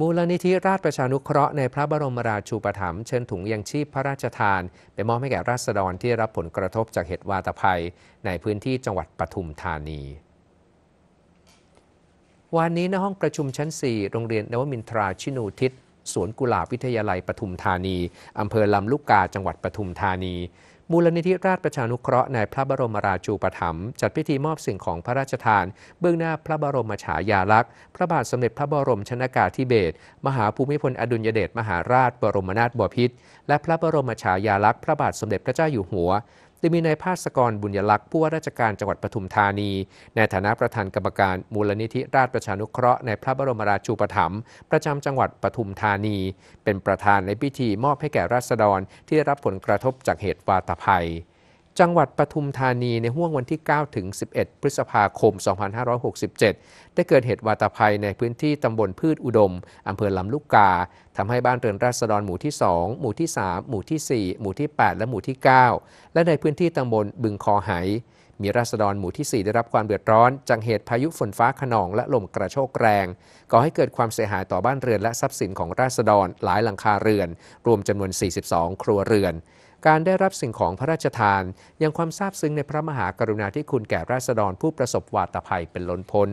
มูลนิธิราชประชานุเคราะห์ในพระบรมราชูปถัมภ์เชิญถุงยังชีพพระราชทานไปมอบให้แก่ราษฎรที่รับผลกระทบจากเหตุวาตภัย ในพื้นที่จังหวัดปทุมธานี วันนี้ในห้องประชุมชั้น 4 โรงเรียนนวมินทราชินูทิศสวนกุหลาบวิทยาลัยปทุมธานีอำเภอลำลูกกาจังหวัดปทุมธานีมูลนิธิราชประชานุเคราะห์ในพระบรมราชูปถัมภ์จัดพิธีมอบสิ่งของพระราชทานเบื้องหน้าพระบรมฉายาลักษณ์ พระบาทสมเด็จพระบรมชนากาธิเบศรมหาภูมิพลอดุลยเดชมหาราชบรมนาถบพิตรและพระบรมฉายาลักษณ์พระบาทสมเด็จพระเจ้าอยู่หัวโดยมีนายภาสกรบุญยลักษ์ผู้ว่าราชการจังหวัดปทุมธานี ในฐานะประธานกรรมการมูลนิธิราชประชานุเคราะห์ในพระบรมราชูปถัมภ์ประจำจังหวัดปทุมธานี เป็นประธานในพิธีมอบให้แก่ราษฎรที่ได้รับผลกระทบจากเหตุวาตภัยจังหวัดปทุมธานีในห่วงวันที่ 9 ถึง 11 พฤษภาคม 2567 ได้เกิดเหตุวาตภัยในพื้นที่ตำบลพืชอุดม อำเภอลำลูกกา ทำให้บ้านเรือนราษฎรหมู่ที่ 2 หมู่ที่ 3 หมู่ที่ 4 หมู่ที่ 8 และหมู่ที่ 9 และในพื้นที่ตำบลบึงคอไหมีราษฎรหมู่ที่ 4 ได้รับความเดือดร้อนจากเหตุพายุฝนฟ้าขนองและลมกระโชกแรงก่อให้เกิดความเสียหายต่อบ้านเรือนและทรัพย์สินของราษฎรหลายหลังคาเรือน รวมจำนวน 42 ครัวเรือน การได้รับสิ่งของพระราชทาน ยังความซาบซึ้งในพระมหากรุณาธิคุณแก่ราษฎรผู้ประสบวาตภัยเป็นล้นพ้น